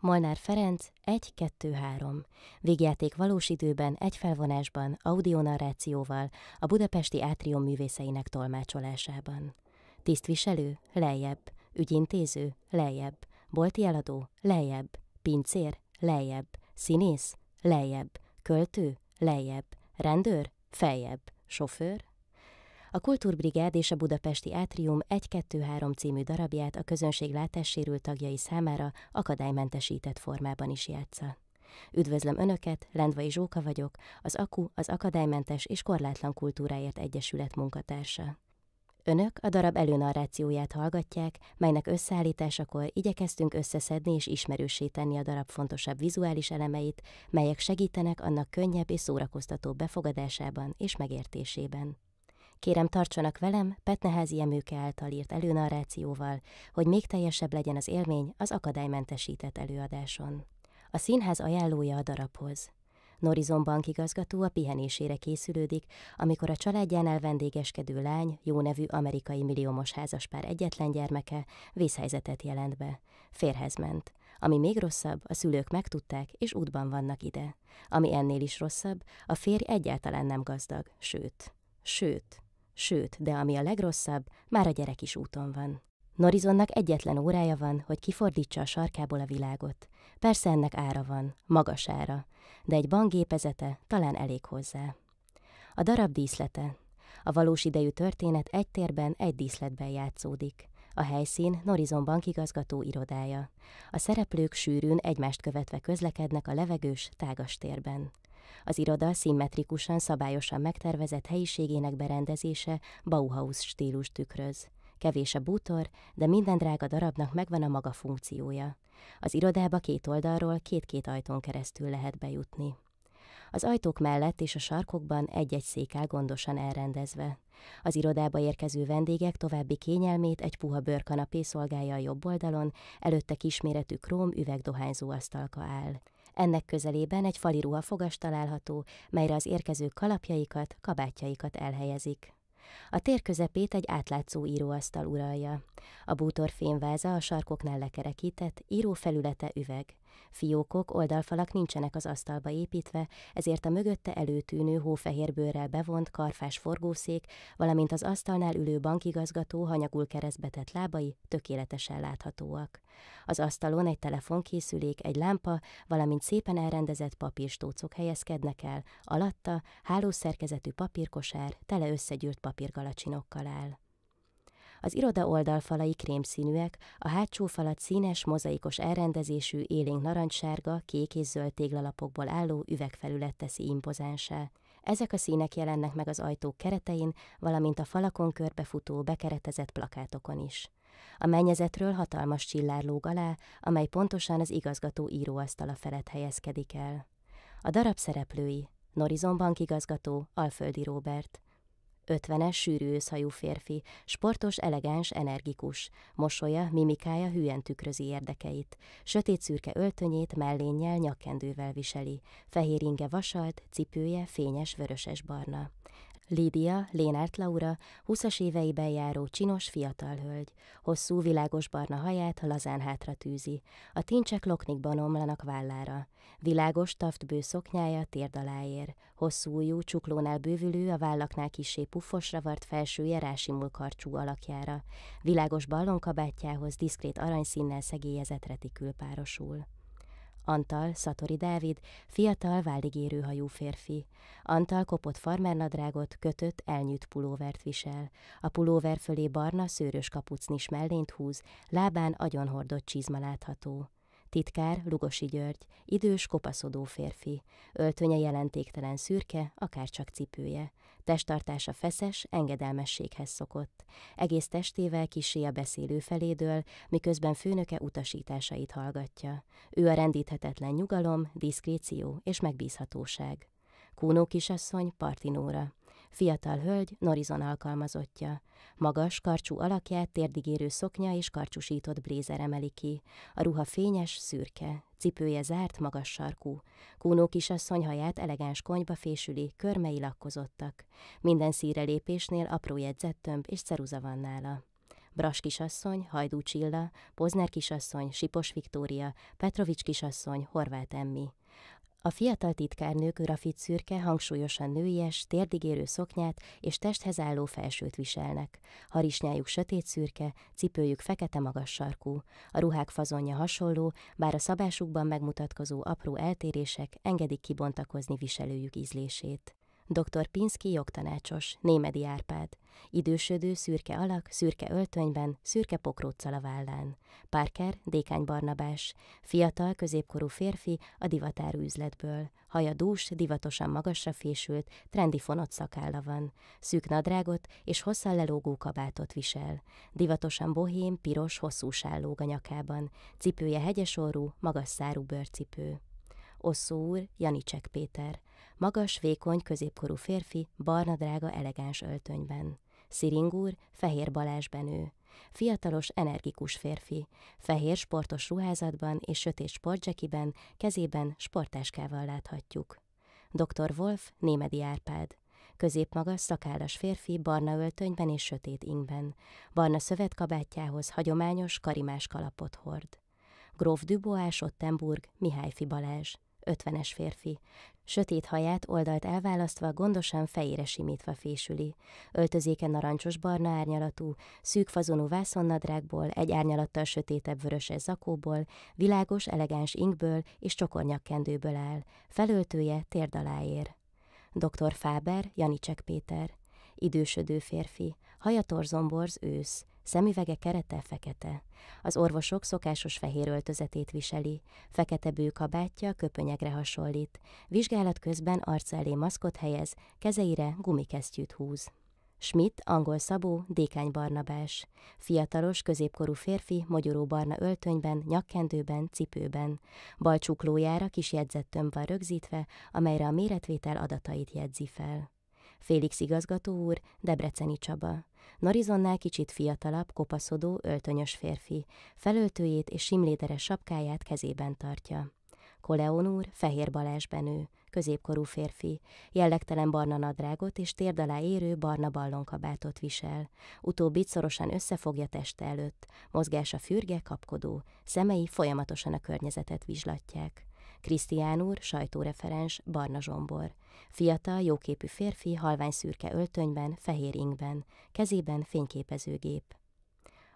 Molnár Ferenc 1-2-3. Végjáték valós időben, egy felvonásban, audionarrációval, a budapesti átrium művészeinek tolmácsolásában. Tisztviselő, lejjebb. Ügyintéző, lejjebb. Bolti eladó, lejjebb. Pincér, lejjebb. Színész, lejjebb. Költő, lejjebb. Rendőr, feljebb. Sofőr, a Kultúrbrigád és a Budapesti Átrium 1-2-3 című darabját a közönség látássérült tagjai számára akadálymentesített formában is játsza. Üdvözlöm Önöket, Lendvai Zsóka vagyok, az AKU, az Akadálymentes és Korlátlan Kultúráért Egyesület munkatársa. Önök a darab előnarrációját hallgatják, melynek összeállításakor igyekeztünk összeszedni és ismerősé tenni a darab fontosabb vizuális elemeit, melyek segítenek annak könnyebb és szórakoztató befogadásában és megértésében. Kérem tartsanak velem Petneházi Emőke által írt előnarrációval, hogy még teljesebb legyen az élmény az akadálymentesített előadáson. A színház ajánlója a darabhoz. Norizon bankigazgató a pihenésére készülődik, amikor a családjánál vendégeskedő lány, jó nevű amerikai milliómos házaspár egyetlen gyermeke vészhelyzetet jelent be. Férhez ment. Ami még rosszabb, a szülők megtudták, és útban vannak ide. Ami ennél is rosszabb, a férj egyáltalán nem gazdag, sőt. Sőt, sőt, de ami a legrosszabb, már a gyerek is úton van. Norizonnak egyetlen órája van, hogy kifordítsa a sarkából a világot. Persze ennek ára van, magas ára, de egy bankgépezete talán elég hozzá. A darab díszlete. A valós idejű történet egy térben, egy díszletben játszódik. A helyszín Norizon bankigazgató irodája. A szereplők sűrűn egymást követve közlekednek a levegős, tágas térben. Az iroda szimmetrikusan, szabályosan megtervezett helyiségének berendezése Bauhaus stílus tükröz. Kevés a bútor, de minden drága darabnak megvan a maga funkciója. Az irodába két oldalról, két-két ajtón keresztül lehet bejutni. Az ajtók mellett és a sarkokban egy-egy szék áll gondosan elrendezve. Az irodába érkező vendégek további kényelmét egy puha bőrkanapé szolgálja a jobb oldalon, előtte kisméretű króm üvegdohányzó asztalka áll. Ennek közelében egy fali ruhafogas található, melyre az érkező kalapjaikat, kabátjaikat elhelyezik. A tér közepét egy átlátszó íróasztal uralja. A bútor fényváza a sarkoknál lekerekített, írófelülete üveg. Fiókok, oldalfalak nincsenek az asztalba építve, ezért a mögötte előtűnő hófehérbőrrel bevont karfás forgószék, valamint az asztalnál ülő bankigazgató hanyagul keresztbetett lábai tökéletesen láthatóak. Az asztalon egy telefonkészülék, egy lámpa, valamint szépen elrendezett papírstócok helyezkednek el, alatta hálószerkezetű papírkosár tele összegyűrt papírgalacsinokkal áll. Az iroda oldalfalai krémszínűek, a hátsó falat színes, mozaikos elrendezésű, élénk narancssárga, kék és zöld téglalapokból álló üvegfelület teszi impozánsá. Ezek a színek jelennek meg az ajtók keretein, valamint a falakon körbefutó, bekeretezett plakátokon is. A mennyezetről hatalmas csillár lóg alá, amely pontosan az igazgató íróasztala felett helyezkedik el. A darab szereplői Norizon bankigazgató Alföldi Róbert, Ötvenes, sűrű őszhajú férfi, sportos, elegáns, energikus. Mosolya, mimikája hűen tükrözi érdekeit. Sötét szürke öltönyét mellénnyel, nyakkendővel viseli. Fehér inge vasalt, cipője fényes, vöröses barna. Lídia, Lénárt Laura, 20 éveiben járó csinos fiatal hölgy. Hosszú, világos barna haját lazán hátra tűzi. A tincsek loknikban omlanak vállára. Világos, taftbő szoknyája térd alá ér. Hosszú ujjú, csuklónál bővülő, a vállaknál kisé puffosra vart felső rásimul karcsú alakjára. Világos ballonkabátjához diszkrét aranyszínnel szegélyezett retikül párosul. Antal Szatori Dávid, fiatal váldig hajú férfi. Antal kopott farmernadrágot, kötött, elnyűt pulóvert visel. A pulóver fölé barna, szőrös kapucnis mellényt húz, lábán agyonhordott csizma látható. Titkár Lugosi György, idős, kopaszodó férfi, öltönye jelentéktelen szürke, akár csak cipője, testtartása feszes, engedelmességhez szokott, egész testével kisé a beszélő felédől, miközben főnöke utasításait hallgatja. Ő a rendíthetetlen nyugalom, diszkréció és megbízhatóság. Kónó kisasszony Partinóra. Fiatal hölgy, Norizon alkalmazottja. Magas, karcsú alakját térdigérő szoknya és karcsúsított blézer emeli ki. A ruha fényes, szürke, cipője zárt, magas sarkú. Kúnó kisasszony haját elegáns konyba fésüli, körmei lakkozottak. Minden szíre lépésnél apró jegyzettömb és ceruza van nála. Bras kisasszony, Hajdú Csilla, Pozner kisasszony, Sipos Viktória, Petrovics kisasszony, Horváth Emmi. A fiatal titkárnő grafit szürke, hangsúlyosan nőies, térdigérő szoknyát és testhez álló felsőt viselnek. Harisnyájuk sötét szürke, cipőjük fekete magas sarkú. A ruhák fazonja hasonló, bár a szabásukban megmutatkozó apró eltérések engedik kibontakozni viselőjük ízlését dr. Pinszki jogtanácsos, Némedi Árpád. Idősödő, szürke alak, szürke öltönyben, szürke pokróccal a vállán. Parker, Dékány Barnabás. Fiatal, középkorú férfi a divatárű üzletből. Haja dús, divatosan magasra fésült, trendi fonott szakálla van. Szűk nadrágot és hosszan lelógó kabátot visel. Divatosan bohém, piros, hosszú sállóg a nyakában. Cipője hegyesorú, magas szárú bőrcipő. Osszó úr, Janicek Péter. Magas, vékony, középkorú férfi, barna drága elegáns öltönyben. Sziring úr, Fehér Balázs ő. Fiatalos, energikus férfi. Fehér sportos ruházatban és sötét sportzsekiben, kezében sportáskával láthatjuk. Dr. Wolf, Némedi Árpád. Középmagas, szakállas férfi, barna öltönyben és sötét ingben. Barna szövetkabátjához hagyományos, karimás kalapot hord. Gróf Dubois Ottenburg, Mihály Fibalázs ötvenes férfi. Sötét haját oldalt elválasztva, gondosan fejére simítva fésüli. Öltözéke narancsos-barna árnyalatú, szűk fazonú vászonnadrágból, egy árnyalattal sötétebb vöröses zakóból, világos, elegáns inkből és csokornyakkendőből áll. Felöltője térdaláér. Dr. Fáber, Janicek Péter. Idősödő férfi, haja torzomborz ősz, szemüvege kerete fekete. Az orvosok szokásos fehér öltözetét viseli, fekete bőkabátja köpönyegre hasonlít, vizsgálat közben arc elé maszkot helyez, kezeire gumikesztyűt húz. Schmidt, angol szabó, dékány barnabás. Fiatalos, középkorú férfi, magyaró barna öltönyben, nyakkendőben, cipőben. Bal csuklójára kis jegyzettömb van rögzítve, amelyre a méretvétel adatait jegyzi fel. Félix igazgató úr, Debreceni Csaba. Narizonnál kicsit fiatalabb, kopaszodó, öltönyös férfi. Felöltőjét és simléteres sapkáját kezében tartja. Koleon úr, Fehér Balázs Benő, középkorú férfi, jellegtelen barna nadrágot és térd alá érő barna ballonkabátot visel. Utóbbit szorosan összefogja teste előtt, mozgása fürge, kapkodó, szemei folyamatosan a környezetet vizslatják. Krisztián úr, sajtóreferens, Barna Zsombor. Fiatal, jóképű férfi, halvány szürke öltönyben, fehér ingben, kezében fényképezőgép.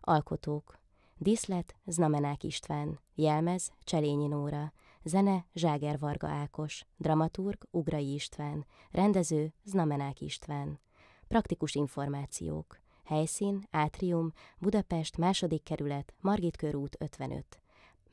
Alkotók Diszlet, Znamenák István, jelmez Cselényi Nóra, zene Zságer Varga Ákos, dramaturg Ugrai István, rendező Znamenák István. Praktikus információk Helyszín, Átrium, Budapest, második kerület, Margit körút 55.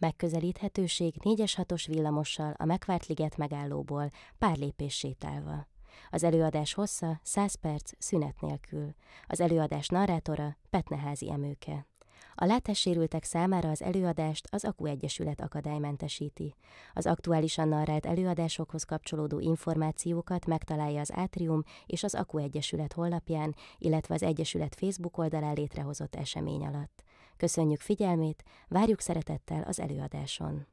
Megközelíthetőség 4-es 6-os villamossal a megvárt liget megállóból pár lépés sétálva. Az előadás hossza 100 perc szünet nélkül. Az előadás narrátora Petneházi Emőke. A látássérültek számára az előadást az Aku Egyesület akadálymentesíti. Az aktuálisan narrált előadásokhoz kapcsolódó információkat megtalálja az Átrium és az Aku Egyesület honlapján, illetve az Egyesület Facebook oldalán létrehozott esemény alatt. Köszönjük figyelmét, várjuk szeretettel az előadáson!